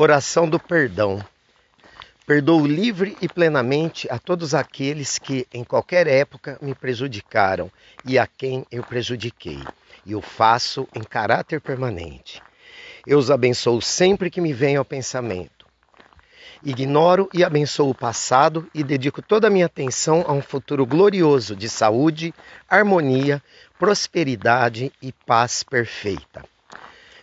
Oração do perdão. Perdoo livre e plenamente a todos aqueles que, em qualquer época, me prejudicaram e a quem eu prejudiquei, e o faço em caráter permanente. Eu os abençoo sempre que me vem ao pensamento. Ignoro e abençoo o passado e dedico toda a minha atenção a um futuro glorioso de saúde, harmonia, prosperidade e paz perfeita.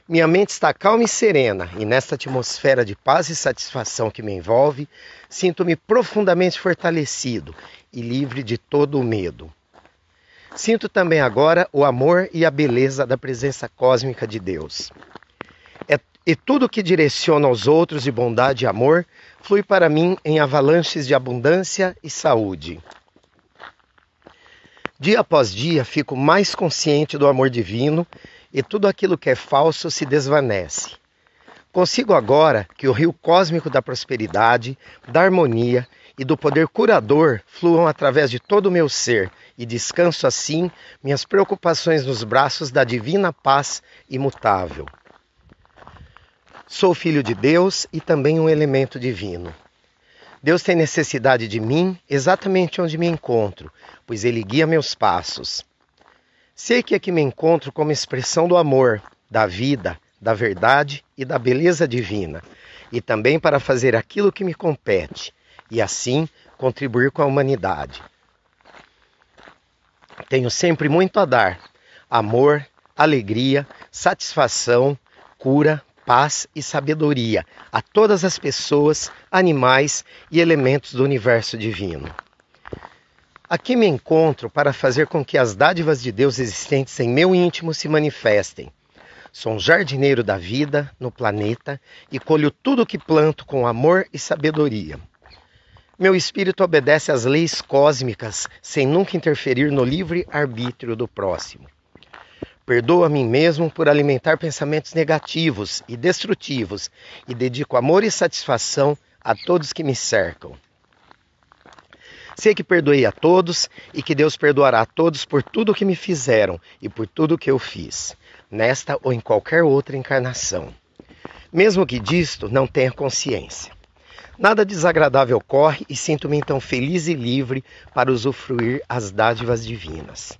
Minha mente está calma e serena, e nesta atmosfera de paz e satisfação que me envolve, sinto-me profundamente fortalecido e livre de todo o medo. Sinto também agora o amor e a beleza da presença cósmica de Deus. É, e tudo que direciona aos outros de bondade e amor flui para mim em avalanches de abundância e saúde. Dia após dia fico mais consciente do amor divino e tudo aquilo que é falso se desvanece. Consigo agora que o rio cósmico da prosperidade, da harmonia e do poder curador fluam através de todo o meu ser e descanso assim minhas preocupações nos braços da divina paz imutável. Sou filho de Deus e também um elemento divino. Deus tem necessidade de mim exatamente onde me encontro, pois Ele guia meus passos. Sei que aqui me encontro como expressão do amor, da vida, da verdade e da beleza divina, e também para fazer aquilo que me compete e assim contribuir com a humanidade. Tenho sempre muito a dar: amor, alegria, satisfação, cura, paz e sabedoria a todas as pessoas, animais e elementos do universo divino. Aqui me encontro para fazer com que as dádivas de Deus existentes em meu íntimo se manifestem. Sou um jardineiro da vida no planeta e colho tudo o que planto com amor e sabedoria. Meu espírito obedece às leis cósmicas sem nunca interferir no livre arbítrio do próximo. Perdoo a mim mesmo por alimentar pensamentos negativos e destrutivos e dedico amor e satisfação a todos que me cercam. Sei que perdoei a todos e que Deus perdoará a todos por tudo o que me fizeram e por tudo o que eu fiz, nesta ou em qualquer outra encarnação. Mesmo que disto não tenha consciência. Nada desagradável ocorre e sinto-me então feliz e livre para usufruir as dádivas divinas.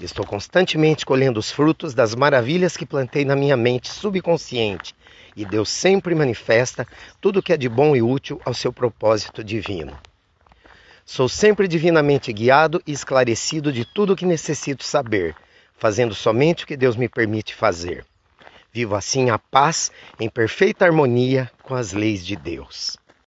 Estou constantemente colhendo os frutos das maravilhas que plantei na minha mente subconsciente, e Deus sempre manifesta tudo o que é de bom e útil ao seu propósito divino. Sou sempre divinamente guiado e esclarecido de tudo o que necessito saber, fazendo somente o que Deus me permite fazer. Vivo assim a paz em perfeita harmonia com as leis de Deus.